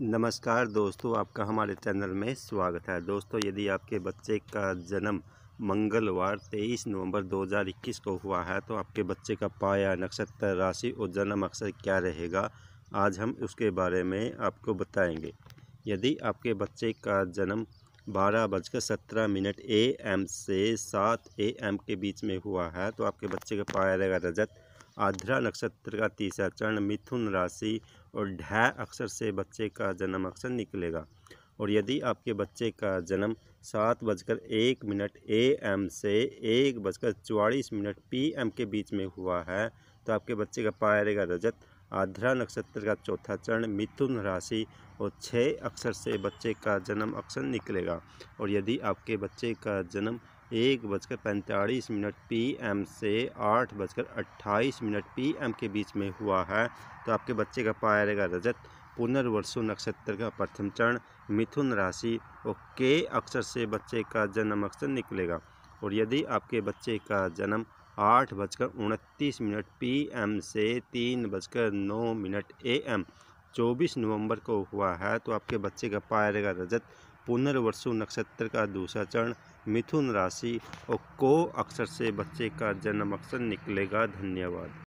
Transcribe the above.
नमस्कार दोस्तों आपका हमारे चैनल में स्वागत है दोस्तों यदि आपके बच्चे का जन्म मंगलवार 23 नवंबर 2021 को हुआ है तो आपके बच्चे का पाया नक्षत्र राशि और जन्म अक्षर क्या रहेगा आज हम उसके बारे में आपको बताएंगे यदि आपके बच्चे का जन्म बारह बजकर सत्रह मिनट ए एम से सात ए एम के बीच में हुआ है तो आपके बच्चे का पाया रहेगा रजत आध्रा नक्षत्र का तीसरा चरण मिथुन राशि और ढह अक्षर से बच्चे का जन्म अक्षर निकलेगा और यदि आपके बच्चे का जन्म सात बजकर एक मिनट ए एम से एक बजकर चौवालीस मिनट पी एम के बीच में हुआ है तो आपके बच्चे का पाया रहेगा रजत आध्रा नक्षत्र का चौथा चरण मिथुन राशि और छः अक्षर से बच्चे का जन्म अक्षर निकलेगा और यदि आपके बच्चे का जन्म एक बजकर पैंतालीस मिनट पीएम से आठ बजकर अट्ठाईस मिनट पीएम के बीच में हुआ है तो आपके बच्चे का पाया रहेगा रजत पुनर्वसु नक्षत्र का प्रथम चरण मिथुन राशि और के अक्षर से बच्चे का जन्म अक्षर निकलेगा और यदि आपके बच्चे का जन्म आठ बजकर उनतीस मिनट पीएम से तीन बजकर नौ मिनट एम चौबीस नवंबर को हुआ है तो आपके बच्चे का पाया रहेगा रजत पुनर्वसु नक्षत्र का दूसरा चरण मिथुन राशि और को अक्षर से बच्चे का जन्म अक्षर निकलेगा धन्यवाद